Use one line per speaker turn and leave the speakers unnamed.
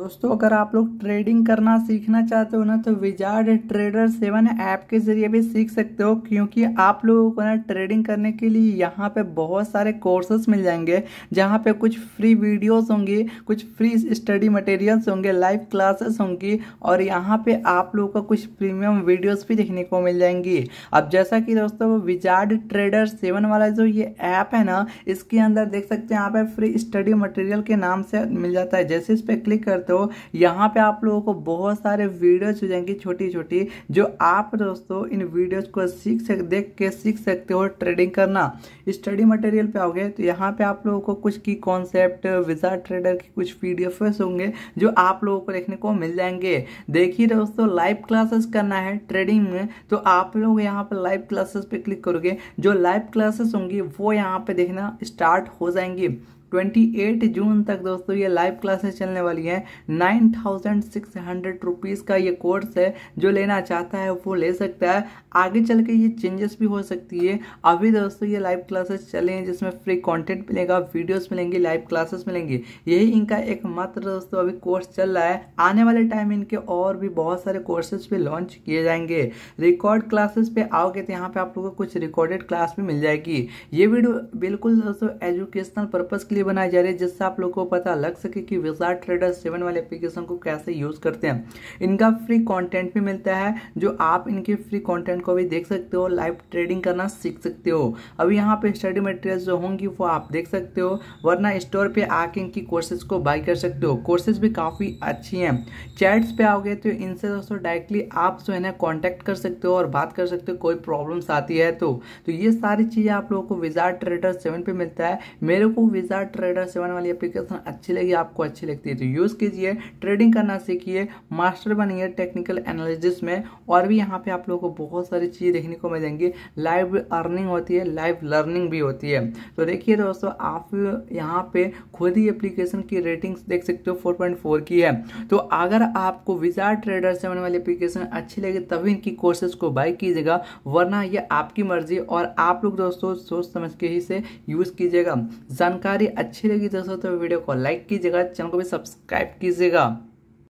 दोस्तों अगर आप लोग ट्रेडिंग करना सीखना चाहते हो ना तो विजार्ड ट्रेडर सेवन ऐप के जरिए भी सीख सकते हो क्योंकि आप लोगों को ना ट्रेडिंग करने के लिए यहाँ पे बहुत सारे कोर्सेस मिल जाएंगे जहाँ पे कुछ फ्री वीडियोस होंगी कुछ फ्री स्टडी मटेरियल्स होंगे लाइव क्लासेस होंगी और यहाँ पे आप लोगों का कुछ प्रीमियम वीडियोज़ भी देखने को मिल जाएंगी अब जैसा कि दोस्तों विजार्ड ट्रेडर सेवन वाला जो ये ऐप है ना इसके अंदर देख सकते हैं यहाँ पे फ्री स्टडी मटेरियल के नाम से मिल जाता है जैसे इस पर क्लिक करते सकते हो यहाँ पे आप लोगों को बहुत सारे वीडियोस हो जाएंगे छोटी छोटी जो आप दोस्तों इन वीडियोस को सीख सक देख के सीख सकते हो ट्रेडिंग करना स्टडी मटेरियल पे आओगे तो यहाँ पे आप लोगों को कुछ की कॉन्सेप्ट विजा ट्रेडर की कुछ पी होंगे जो आप लोगों को देखने को मिल जाएंगे देखिए दोस्तों लाइव क्लासेस करना है ट्रेडिंग में तो आप लोग यहाँ पर लाइव क्लासेस पे क्लिक करोगे जो लाइव क्लासेस होंगी वो यहाँ पे देखना स्टार्ट हो जाएंगी 28 जून तक दोस्तों ये लाइव क्लासेस चलने वाली है nine thousand six hundred rupees का ये कोर्स है जो लेना चाहता है वो ले सकता है आगे चल के ये चेंजेस भी हो सकती है अभी दोस्तों ये लाइव क्लासेस चले हैं जिसमें फ्री कंटेंट मिलेगा वीडियोस मिलेंगे लाइव क्लासेस मिलेंगे यही इनका एक दोस्तों अभी कोर्स चल रहा है आने वाले टाइम इनके और भी बहुत सारे कोर्सेज भी लॉन्च किए जाएंगे रिकॉर्ड क्लासेस पे आओगे तो यहाँ पे आप लोगों को कुछ रिकॉर्डेड क्लास भी मिल जाएगी ये वीडियो बिल्कुल दोस्तों एजुकेशनल पर्पज़ के लिए इसलिए बनाई जा रही है जिससे आप लोगों को पता लग सके कि विजार ट्रेडर सेवन वाले एप्लीकेशन को कैसे यूज करते हैं इनका फ्री कंटेंट भी मिलता है जो आप इनके फ्री कंटेंट को भी देख सकते हो लाइव ट्रेडिंग करना सीख सकते हो अभी यहाँ पे स्टडी मटेरियल जो होंगी वो आप देख सकते हो वरना स्टोर पे आके इनकी कोर्सेज को बाई कर सकते हो कोर्सेज भी काफ़ी अच्छी हैं चैट्स पे आओगे तो इनसे दोस्तों डायरेक्टली आप जो है ना कॉन्टैक्ट कर सकते हो और बात कर सकते हो कोई प्रॉब्लम्स आती है तो तो ये सारी चीज़ें आप लोगों को विजार ट्रेडर सेवन पे मिलता है मेरे को विजार ट्रेडर सेवन वाली एप्लीकेशन अच्छी लगी आपको अच्छी लगती है तो यूज़ कीजिए ट्रेडिंग करना सीखिए मास्टर बनिए टेक्निकल एनालिसिस में और भी यहाँ पे आप लोगों को बहुत सारी चीज़ देखने को मिल जाएंगी लाइव अर्निंग होती है लाइव लर्निंग भी होती है तो देखिए दोस्तों आप यहाँ पे खुद ही एप्लीकेशन की रेटिंग देख सकते हो फोर की है तो अगर आपको विजार ट्रेडर सेवन वाली एप्लीकेशन अच्छी लगे तभी इनकी कोर्सेज को बाई कीजिएगा वरना यह आपकी मर्जी और आप लोग दोस्तों सोच समझ के ही से यूज़ कीजिएगा जानकारी अच्छी लगी दोस्तों तो वीडियो को लाइक कीजिएगा चैनल को भी सब्सक्राइब कीजिएगा